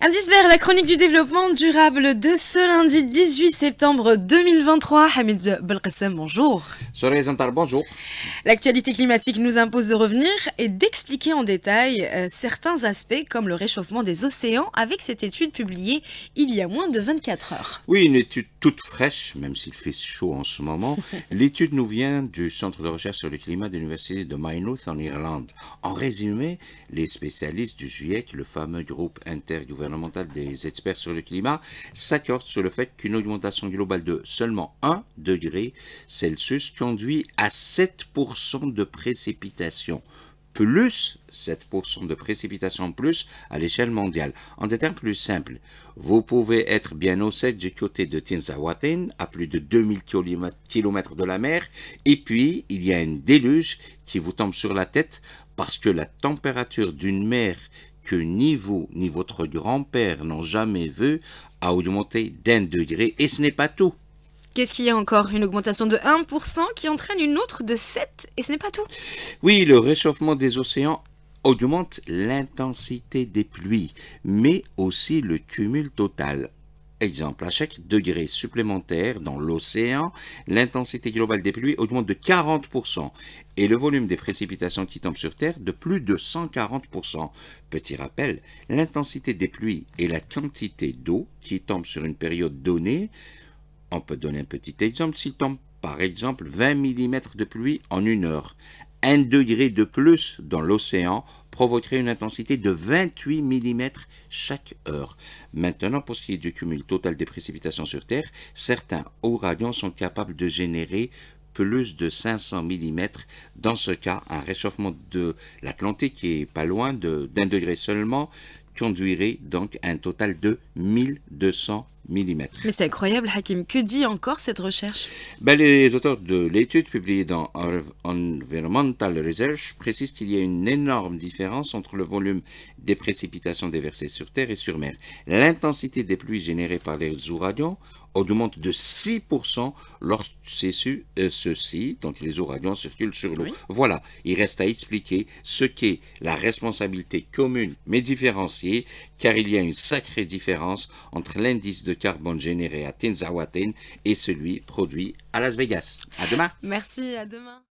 Indice vert, la chronique du développement durable de ce lundi 18 septembre 2023. Hamid Belkacem, bonjour. bonjour. L'actualité climatique nous impose de revenir et d'expliquer en détail euh, certains aspects comme le réchauffement des océans avec cette étude publiée il y a moins de 24 heures. Oui, une étude toute fraîche, même s'il fait chaud en ce moment. L'étude nous vient du Centre de recherche sur le climat de l'Université de Maynooth en Irlande. En résumé, les spécialistes du GIEC, le fameux groupe intergouvernemental, fondamentale des experts sur le climat s'accordent sur le fait qu'une augmentation globale de seulement 1 degré Celsius conduit à 7% de précipitations plus 7% de précipitations plus à l'échelle mondiale. En des termes plus simples, vous pouvez être bien au sec du côté de Tinzawatin, à plus de 2000 km de la mer, et puis il y a un déluge qui vous tombe sur la tête parce que la température d'une mer que ni vous ni votre grand-père n'ont jamais vu a augmenté d'un degré et ce n'est pas tout. Qu'est-ce qu'il y a encore Une augmentation de 1% qui entraîne une autre de 7% et ce n'est pas tout. Oui, le réchauffement des océans augmente l'intensité des pluies, mais aussi le cumul total. Exemple, à chaque degré supplémentaire dans l'océan, l'intensité globale des pluies augmente de 40% et le volume des précipitations qui tombent sur Terre de plus de 140%. Petit rappel, l'intensité des pluies et la quantité d'eau qui tombe sur une période donnée, on peut donner un petit exemple, s'il tombe par exemple 20 mm de pluie en une heure, un degré de plus dans l'océan provoquerait une intensité de 28 mm chaque heure. Maintenant, pour ce qui est du cumul total des précipitations sur Terre, certains ouragans sont capables de générer plus de 500 mm. Dans ce cas, un réchauffement de l'Atlantique, qui est pas loin d'un degré seulement, conduirait donc à un total de 1200 mais c'est incroyable, Hakim. Que dit encore cette recherche ben, Les auteurs de l'étude publiée dans Environmental Research précisent qu'il y a une énorme différence entre le volume des précipitations déversées sur Terre et sur mer, l'intensité des pluies générées par les ouragans augmente de 6% lorsque euh, ceci, donc les ouragans, circulent sur l'eau. Voilà, il reste à expliquer ce qu'est la responsabilité commune mais différenciée, car il y a une sacrée différence entre l'indice de carbone généré à Tinzawaten et celui produit à Las Vegas. À demain. Merci, à demain.